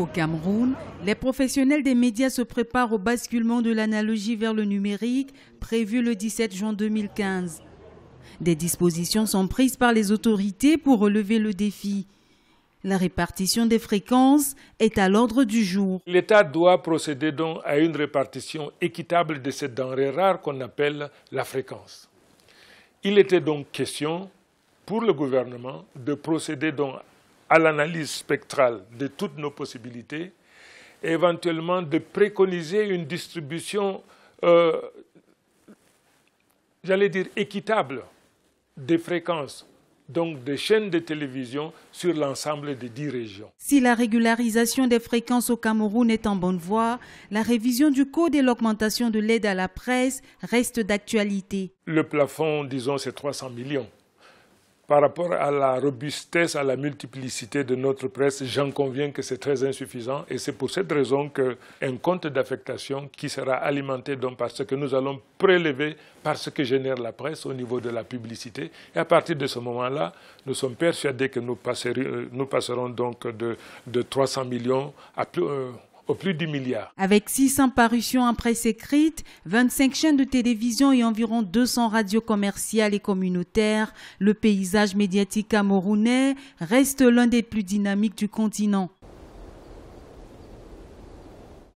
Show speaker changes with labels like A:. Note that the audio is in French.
A: Au Cameroun, les professionnels des médias se préparent au basculement de l'analogie vers le numérique prévu le 17 juin 2015. Des dispositions sont prises par les autorités pour relever le défi. La répartition des fréquences est à l'ordre du jour.
B: L'État doit procéder donc à une répartition équitable de cette denrée rare qu'on appelle la fréquence. Il était donc question pour le gouvernement de procéder donc à l'analyse spectrale de toutes nos possibilités et éventuellement de préconiser une distribution, euh, j'allais dire, équitable des fréquences donc des chaînes de télévision sur l'ensemble des dix régions.
A: Si la régularisation des fréquences au Cameroun est en bonne voie, la révision du code et l'augmentation de l'aide à la presse reste d'actualité.
B: Le plafond, disons, c'est 300 millions par rapport à la robustesse, à la multiplicité de notre presse, j'en conviens que c'est très insuffisant et c'est pour cette raison qu'un compte d'affectation qui sera alimenté donc par ce que nous allons prélever, par ce que génère la presse au niveau de la publicité. Et à partir de ce moment-là, nous sommes persuadés que nous, passerons, euh, donc de, 300 millions à plus... Euh,
A: avec 600 parutions en presse écrite, 25 chaînes de télévision et environ 200 radios commerciales et communautaires, le paysage médiatique camerounais reste l'un des plus dynamiques du continent.